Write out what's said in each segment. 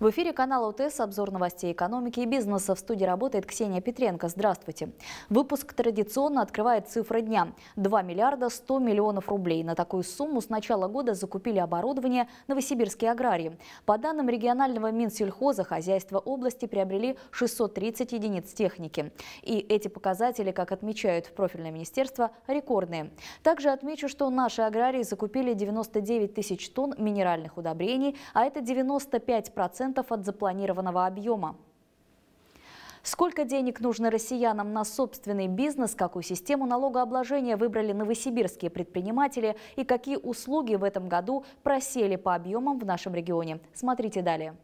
В эфире канала УТС обзор новостей экономики и бизнеса. В студии работает Ксения Петренко. Здравствуйте. Выпуск традиционно открывает цифры дня. 2 миллиарда 100 миллионов рублей. На такую сумму с начала года закупили оборудование новосибирские аграрии. По данным регионального Минсельхоза, хозяйства области приобрели 630 единиц техники. И эти показатели, как отмечают в профильное министерство, рекордные. Также отмечу, что наши аграрии закупили 99 тысяч тонн минеральных удобрений, а это 95% 10% от запланированного объема. Сколько денег нужно россиянам на собственный бизнес, какую систему налогообложения выбрали новосибирские предприниматели и какие услуги в этом году просели по объемам в нашем регионе. Смотрите далее.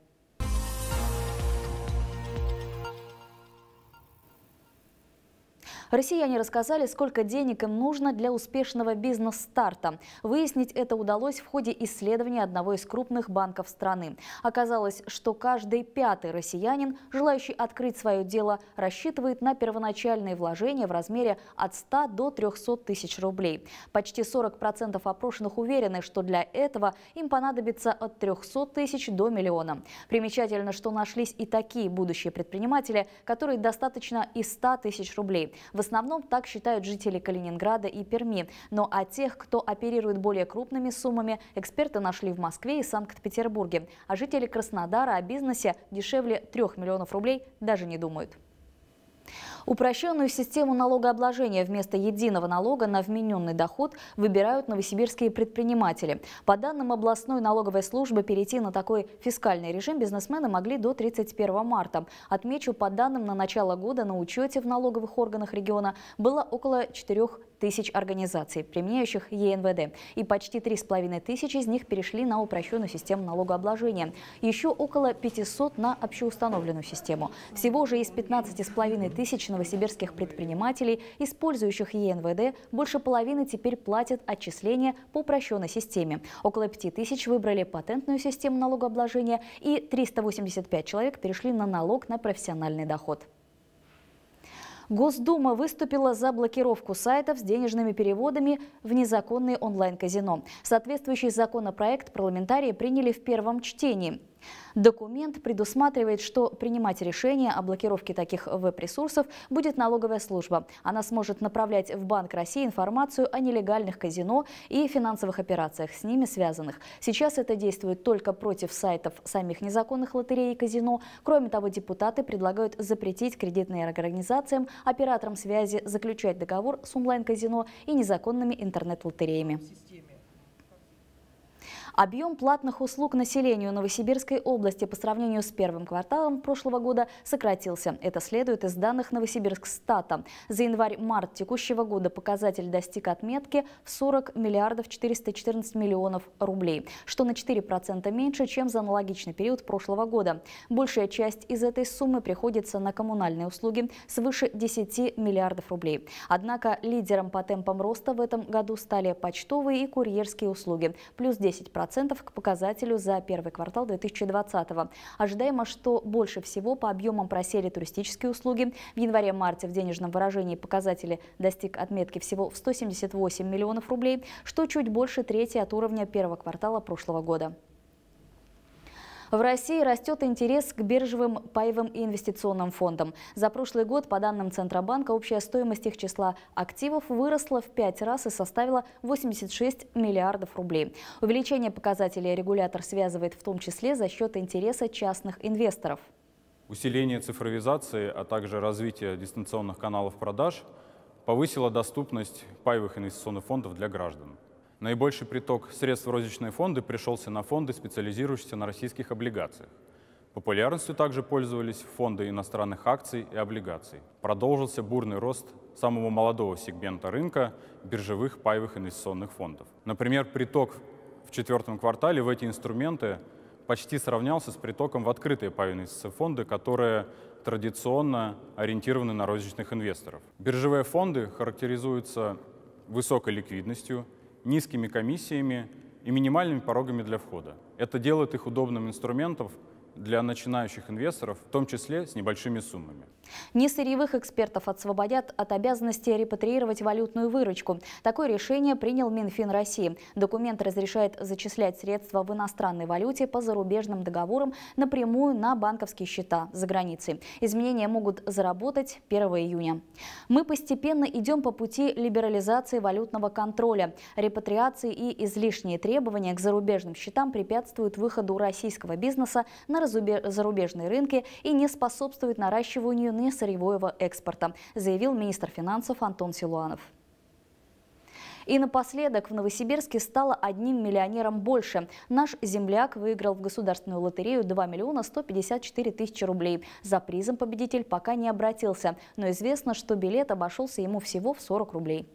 Россияне рассказали, сколько денег им нужно для успешного бизнес-старта. Выяснить это удалось в ходе исследования одного из крупных банков страны. Оказалось, что каждый пятый россиянин, желающий открыть свое дело, рассчитывает на первоначальные вложения в размере от 100 до 300 тысяч рублей. Почти 40% опрошенных уверены, что для этого им понадобится от 300 тысяч до миллиона. Примечательно, что нашлись и такие будущие предприниматели, которые достаточно и 100 тысяч рублей. В основном так считают жители Калининграда и Перми. Но о тех, кто оперирует более крупными суммами, эксперты нашли в Москве и Санкт-Петербурге. А жители Краснодара о бизнесе дешевле 3 миллионов рублей даже не думают. Упрощенную систему налогообложения вместо единого налога на вмененный доход выбирают новосибирские предприниматели. По данным областной налоговой службы, перейти на такой фискальный режим бизнесмены могли до 31 марта. Отмечу, по данным на начало года на учете в налоговых органах региона было около 4 тысяч организаций, применяющих ЕНВД, и почти 3,5 тысячи из них перешли на упрощенную систему налогообложения. Еще около 500 на общеустановленную систему. Всего же из 15,5 тысяч новосибирских предпринимателей, использующих ЕНВД, больше половины теперь платят отчисления по упрощенной системе. Около 5 тысяч выбрали патентную систему налогообложения и 385 человек перешли на налог на профессиональный доход. Госдума выступила за блокировку сайтов с денежными переводами в незаконные онлайн-казино. Соответствующий законопроект парламентарии приняли в первом чтении. Документ предусматривает, что принимать решение о блокировке таких веб-ресурсов будет налоговая служба. Она сможет направлять в Банк России информацию о нелегальных казино и финансовых операциях, с ними связанных. Сейчас это действует только против сайтов самих незаконных лотерей и казино. Кроме того, депутаты предлагают запретить кредитные организациям, операторам связи заключать договор с онлайн-казино и незаконными интернет-лотереями. Объем платных услуг населению Новосибирской области по сравнению с первым кварталом прошлого года сократился. Это следует из данных Новосибирск стата. За январь-март текущего года показатель достиг отметки в 40 миллиардов 414 миллионов рублей, что на 4% меньше, чем за аналогичный период прошлого года. Большая часть из этой суммы приходится на коммунальные услуги свыше 10 миллиардов рублей. Однако лидером по темпам роста в этом году стали почтовые и курьерские услуги – плюс 10% к показателю за первый квартал 2020 года. Ожидаемо, что больше всего по объемам просели туристические услуги. В январе-марте в денежном выражении показатели достиг отметки всего в 178 миллионов рублей, что чуть больше трети от уровня первого квартала прошлого года. В России растет интерес к биржевым, паевым и инвестиционным фондам. За прошлый год, по данным Центробанка, общая стоимость их числа активов выросла в пять раз и составила 86 миллиардов рублей. Увеличение показателей регулятор связывает в том числе за счет интереса частных инвесторов. Усиление цифровизации, а также развитие дистанционных каналов продаж повысило доступность паевых инвестиционных фондов для граждан. Наибольший приток средств в розничные фонды пришелся на фонды, специализирующиеся на российских облигациях. Популярностью также пользовались фонды иностранных акций и облигаций. Продолжился бурный рост самого молодого сегмента рынка – биржевых паевых инвестиционных фондов. Например, приток в четвертом квартале в эти инструменты почти сравнялся с притоком в открытые паевые инвестиционные фонды, которые традиционно ориентированы на розничных инвесторов. Биржевые фонды характеризуются высокой ликвидностью, низкими комиссиями и минимальными порогами для входа. Это делает их удобным инструментом для начинающих инвесторов, в том числе с небольшими суммами. Несырьевых экспертов освободят от обязанности репатриировать валютную выручку. Такое решение принял Минфин России. Документ разрешает зачислять средства в иностранной валюте по зарубежным договорам напрямую на банковские счета за границей. Изменения могут заработать 1 июня. Мы постепенно идем по пути либерализации валютного контроля. Репатриации и излишние требования к зарубежным счетам препятствуют выходу российского бизнеса на на зарубежные рынки и не способствует наращиванию несырьевого экспорта, заявил министр финансов Антон Силуанов. И напоследок в Новосибирске стало одним миллионером больше. Наш земляк выиграл в государственную лотерею 2 миллиона 154 тысячи рублей. За призом победитель пока не обратился, но известно, что билет обошелся ему всего в 40 рублей.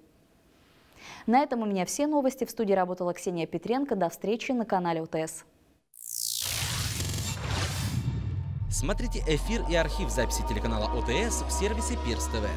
На этом у меня все новости. В студии работала Ксения Петренко. До встречи на канале УТС. Смотрите эфир и архив записи телеканала ОТС в сервисе Пирс ТВ.